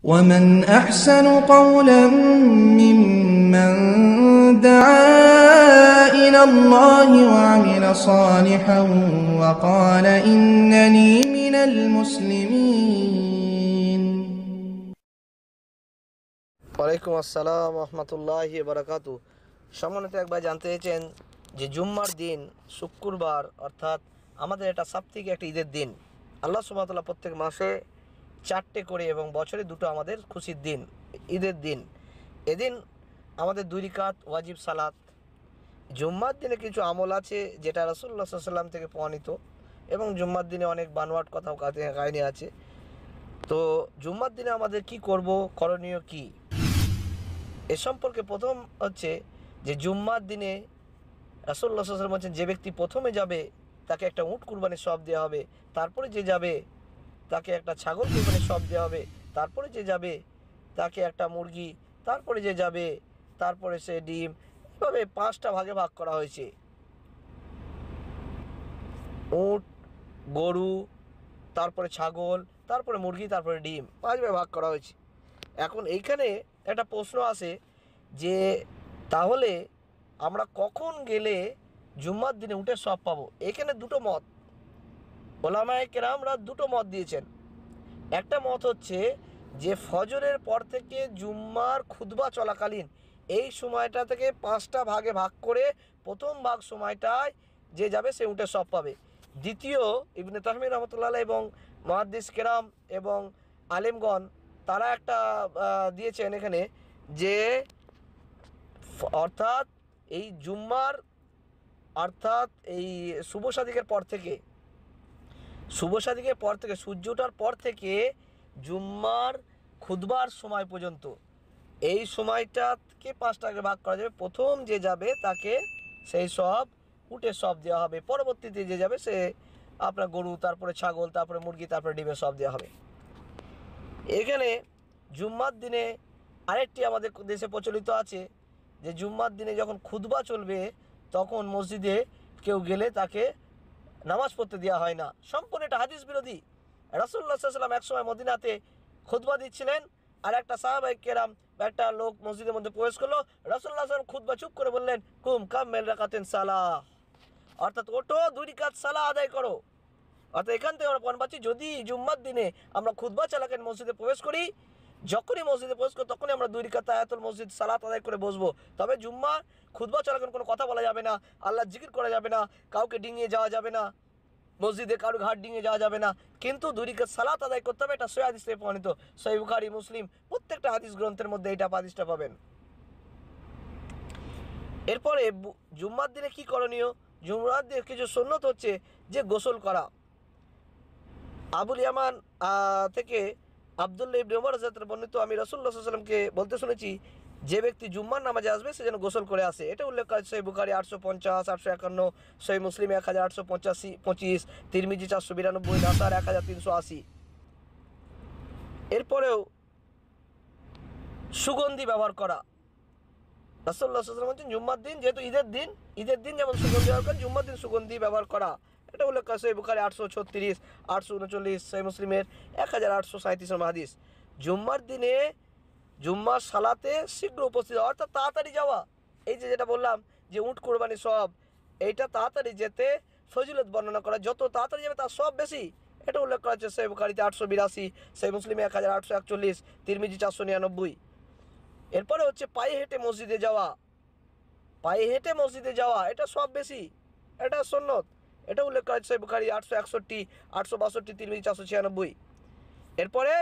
ومن أحسن قولا ممن دعا إلى الله وعمل صالحا وقال إنني من المسلمين ওয়ালাইকুম আসসালাম রহমতুল্লাহি বারাকাত সম্মানিত একবার জানতে চেয়েছেন যে জুম্মার দিন শুক্রবার অর্থাৎ আমাদের এটা সাপ্তাহিক একটা ঈদের দিন আল্লাহ সুবাহতাল্লাহ প্রত্যেক মাসে চারটে করে এবং বছরে দুটো আমাদের খুশির দিন ঈদের দিন এদিন আমাদের দুই ওয়াজিব সালাত জুম্মার দিনে কিছু আমল আছে যেটা রসুল্লা সাল্লাম থেকে প্রমাণিত এবং জুম্মার দিনে অনেক বানোয়াট কথাও কাহিনী আছে তো জুম্মার দিনে আমাদের কি করব করণীয় কি এ সম্পর্কে প্রথম হচ্ছে যে জুম্মার দিনে রাসুল্লাহ সাল্লাম হচ্ছেন যে ব্যক্তি প্রথমে যাবে তাকে একটা উঁট কুরবানির সব দেওয়া হবে তারপরে যে যাবে তাকে একটা ছাগল কোরবানির সব দেওয়া হবে তারপরে যে যাবে তাকে একটা মুরগি তারপরে যে যাবে তারপরে সে ডিম এভাবে পাঁচটা ভাগে ভাগ করা হয়েছে উট গরু তারপরে ছাগল তারপরে মুরগি তারপরে ডিম পাঁচ ভাগে ভাগ করা হয়েছে এখন এইখানে একটা প্রশ্ন আসে যে তাহলে আমরা কখন গেলে জুম্মার দিনে উঠে সব পাবো এখানে দুটো মত ওলামায় কেরামরা দুটো মত দিয়েছেন একটা মত হচ্ছে যে ফজরের পর থেকে জুম্মার খুদবা চলাকালীন এই সময়টা থেকে পাঁচটা ভাগে ভাগ করে প্রথম ভাগ সময়টায় যে যাবে সে উঠে সব পাবে দ্বিতীয় ইবনে তাহমির রহমতুল্লাহ এবং মহাদিস কেরাম এবং আলেমগণ তারা একটা দিয়েছেন এখানে যে অর্থাৎ এই জুম্মার অর্থাৎ এই শুভ সাদিকের পর থেকে শুভ সাদিকের পর থেকে সূর্য ওঠার পর থেকে জুম্মার খুদবার সময় পর্যন্ত এই সময়টাকে করে ভাগ করা যাবে প্রথম যে যাবে তাকে সেই সব উটের সব দেওয়া হবে পরবর্তীতে যে যাবে সে আপনার গরু তারপরে ছাগল তারপরে মুরগি তারপরে ডিমের সব দেওয়া হবে এখানে জুম্মার দিনে আরেকটি আমাদের দেশে প্রচলিত আছে যে জুম্মার দিনে যখন খুদবা চলবে তখন মসজিদে কেউ গেলে তাকে নামাজ পড়তে দেওয়া হয় না সম্পূর্ণ এটা হাদিস বিরোধী রাসুল্লাহ সাল্লাম একসময় মদিনাতে খুদবা দিচ্ছিলেন আর একটা সাহাবাই কেরাম একটা লোক মসজিদের মধ্যে প্রবেশ করলো রাসুল্লাহ সাল্লাম খুদবা চুপ করে বললেন কুম কাম মেল রাখাতেন সালাহ অর্থাৎ ওটো দুই কাজ সালা আদায় করো অর্থাৎ এখান থেকে আমরা পণ পাচ্ছি যদি জুম্মার দিনে আমরা খুদবা চালাকেন মসজিদে প্রবেশ করি যখনই মসজিদে পৌঁছবো তখনই আমরা দুই রিকা তায়াতুল মসজিদ সালাত আদায় করে বসবো তবে জুম্মা খুদবা চলাকালীন কোনো কথা বলা যাবে না আল্লাহ জিকির করা যাবে না কাউকে ডিঙিয়ে যাওয়া যাবে না মসজিদে কারো ঘাট ডিঙিয়ে যাওয়া যাবে না কিন্তু দুরিকে সালাত আদায় করতে হবে এটা সৈয়াদিস হাদিসে প্রমাণিত সৈবুখারি মুসলিম প্রত্যেকটা হাদিস গ্রন্থের মধ্যে এটা হাদিসটা পাবেন এরপরে জুম্মার দিনে কি করণীয় জুম্মার দিনে কিছু সন্ন্যত হচ্ছে যে গোসল করা আবুল ইয়ামান থেকে আবদুল্লা ইবনে ওমর হাজাতের বর্ণিত আমি রসুল্লাহ সাল্লামকে বলতে শুনেছি যে ব্যক্তি জুম্মার নামাজে আসবে সে যেন গোসল করে আসে এটা উল্লেখ করা সই বুকারি আটশো পঞ্চাশ আটশো একান্ন সই মুসলিম এক হাজার আটশো পঁচাশি পঁচিশ তিরমিজি চারশো বিরানব্বই নাসার এক হাজার তিনশো আশি এরপরেও সুগন্ধি ব্যবহার করা রাসল্লাহ বলছেন জুম্মার দিন যেহেতু ঈদের দিন ঈদের দিন যেমন সুগন্ধি ব্যবহার করেন জুম্মার দিন সুগন্ধি ব্যবহার করা এটা উল্লেখ আছে বুখারি আটশো ছত্রিশ আটশো উনচল্লিশ সাই মুসলিমের এক হাজার আটশো সাঁত্রিশ নম্বর জুম্মার দিনে জুম্মার সালাতে শীঘ্র উপস্থিত হওয়া অর্থাৎ তাড়াতাড়ি যাওয়া এই যে যেটা বললাম যে উঁট কোরবানি সব এইটা তাড়াতাড়ি যেতে ফজিলত বর্ণনা করা যত তাড়াতাড়ি যাবে তার সব বেশি এটা উল্লেখ করা হচ্ছে সেই বুকারিতে আটশো বিরাশি সেই মুসলিমে এক হাজার আটশো একচল্লিশ তিরমিজি চারশো নিরানব্বই এরপরে হচ্ছে পায়ে হেঁটে মসজিদে যাওয়া পায়ে হেঁটে মসজিদে যাওয়া এটা সব বেশি এটা সন্ন্যত এটা উল্লেখ করা হয়েছে বুখারি আটশো একষট্টি আটশো বাষট্টি তিরমিজি চারশো ছিয়ানব্বই এরপরে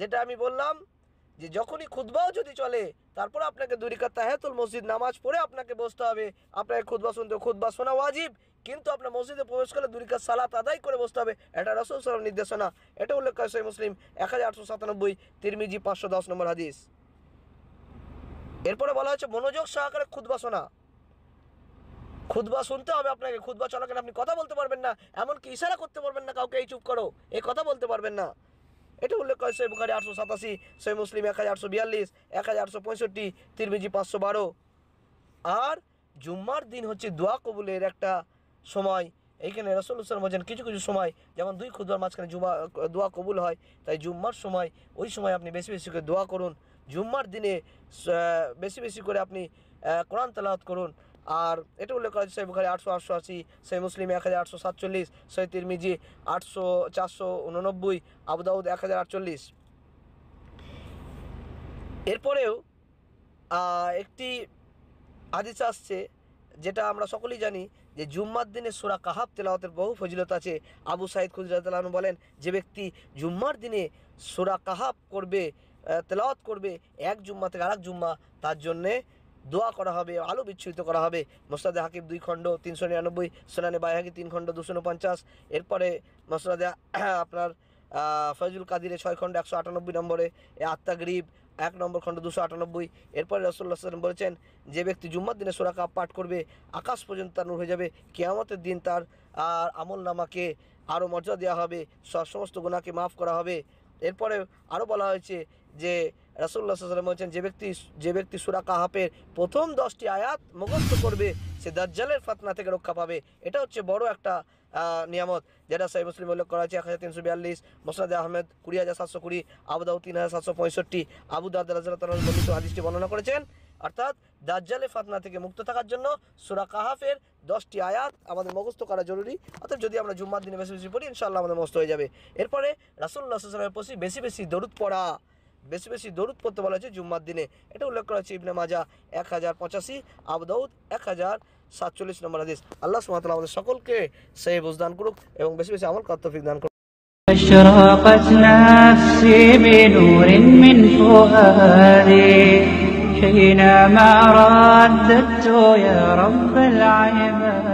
যেটা আমি বললাম যে যখনই খুদবাও যদি চলে তারপর আপনাকে দুরিকা তাহেতুল মসজিদ নামাজ পড়ে আপনাকে বসতে হবে আপনাকে খুদবা শুনতে খুদবা শোনা ওয়াজিব কিন্তু আপনার মসজিদে প্রবেশ করলে দুরিকা সালাত আদায় করে বসতে হবে এটা রসুল সালাম নির্দেশনা এটা উল্লেখ করে সেই মুসলিম এক হাজার আটশো সাতানব্বই তিরমিজি পাঁচশো দশ নম্বর হাদিস এরপরে বলা হচ্ছে মনোযোগ সহকারে খুদবা শোনা খুদবা শুনতে হবে আপনাকে খুদবা চলাকালে আপনি কথা বলতে পারবেন না এমনকি ইশারা করতে পারবেন না কাউকে এই চুপ করো এই কথা বলতে পারবেন না এটা উল্লেখ করে সৈব বুখারি আটশো সাতাশি সৈ মুসলিম এক হাজার আটশো বিয়াল্লিশ এক হাজার আটশো পঁয়ষট্টি তিরমিজি পাঁচশো বারো আর জুম্মার দিন হচ্ছে দোয়া কবুলের একটা সময় এইখানে রসুল ইসলাম বলছেন কিছু কিছু সময় যেমন দুই খুদবার মাঝখানে জুমা দোয়া কবুল হয় তাই জুম্মার সময় ওই সময় আপনি বেশি বেশি করে দোয়া করুন জুম্মার দিনে বেশি বেশি করে আপনি কোরআন তালাওয়াত করুন আর এটা উল্লেখ করা হয়েছে সেই আটশো আটশো আশি সেই মুসলিম এক হাজার আটশো সাতচল্লিশ সেই তিরমিজি আটশো চারশো উননব্বই আবুদাউদ এক হাজার আটচল্লিশ এরপরেও একটি আদিস আসছে যেটা আমরা সকলেই জানি যে জুম্মার দিনে সুরা কাহাব তেলাওয়াতের বহু ফজিলত আছে আবু সাইদ খুজরাতালু বলেন যে ব্যক্তি জুম্মার দিনে সুরা কাহাব করবে তেলাওয়াত করবে এক জুম্মা থেকে আরেক জুম্মা তার জন্যে দোয়া করা হবে আলো বিচ্ছুরিত করা হবে মোস্তাদে হাকিব দুই খণ্ড তিনশো নিরানব্বই সোনানে বাইহাকি তিন খণ্ড দুশো পঞ্চাশ এরপরে মোস্তাদে আপনার ফয়জুল কাদিরে ছয় খণ্ড একশো আটানব্বই নম্বরে আত্মা গরিব এক নম্বর খণ্ড দুশো আটানব্বই এরপরে রসুল্লাহ সাল্লাম বলেছেন যে ব্যক্তি জুম্মার দিনে সোরা কাপ পাঠ করবে আকাশ পর্যন্ত তার নূর হয়ে যাবে কেয়ামতের দিন তার আর আমল নামাকে আরও মর্যাদা দেওয়া হবে সমস্ত গোনাকে মাফ করা হবে এরপরে আরও বলা হয়েছে যে রাসুল্লাহ বলছেন যে ব্যক্তি যে ব্যক্তি সুরা কাহাপের প্রথম দশটি আয়াত মুখস্থ করবে সে দাজ্জালের ফাতনা থেকে রক্ষা পাবে এটা হচ্ছে বড় একটা নিয়ামত যেটা সাহেব মুসলিম উল্লেখ করা হয়েছে এক হাজার তিনশো বিয়াল্লিশ মোসাদ আহমেদ কুড়ি হাজার সাতশো কুড়ি আবুদাউ তিন হাজার সাতশো পঁয়ষট্টি আবুদাহ বর্ণিত হাদিসটি বর্ণনা করেছেন অর্থাৎ দাজ্জালে ফাতনা থেকে মুক্ত থাকার জন্য সুরা কাহাফের দশটি আয়াত আমাদের মুখস্থ করা জরুরি অর্থাৎ যদি আমরা জুম্মার দিনে বেশি বেশি পড়ি ইনশাল্লাহ আমাদের মস্ত হয়ে যাবে এরপরে রাসুল্লাহ সাল্লামের প্রতি বেশি বেশি দরুদ পড়া বেশি বেশি দরুদ পড়তে বলা হয়েছে জুম্মার দিনে এটা উল্লেখ করা হয়েছে ইবনে মাজা এক হাজার পঁচাশি আবদাউদ এক হাজার সাতচল্লিশ নম্বর হাদিস আল্লাহ সুমাত আমাদের সকলকে সেই বুঝদান করুক এবং বেশি বেশি আমল কর্তফিক দান করুক أشرقت نفسي بنور من فؤادي حينما رددت يا رب العباد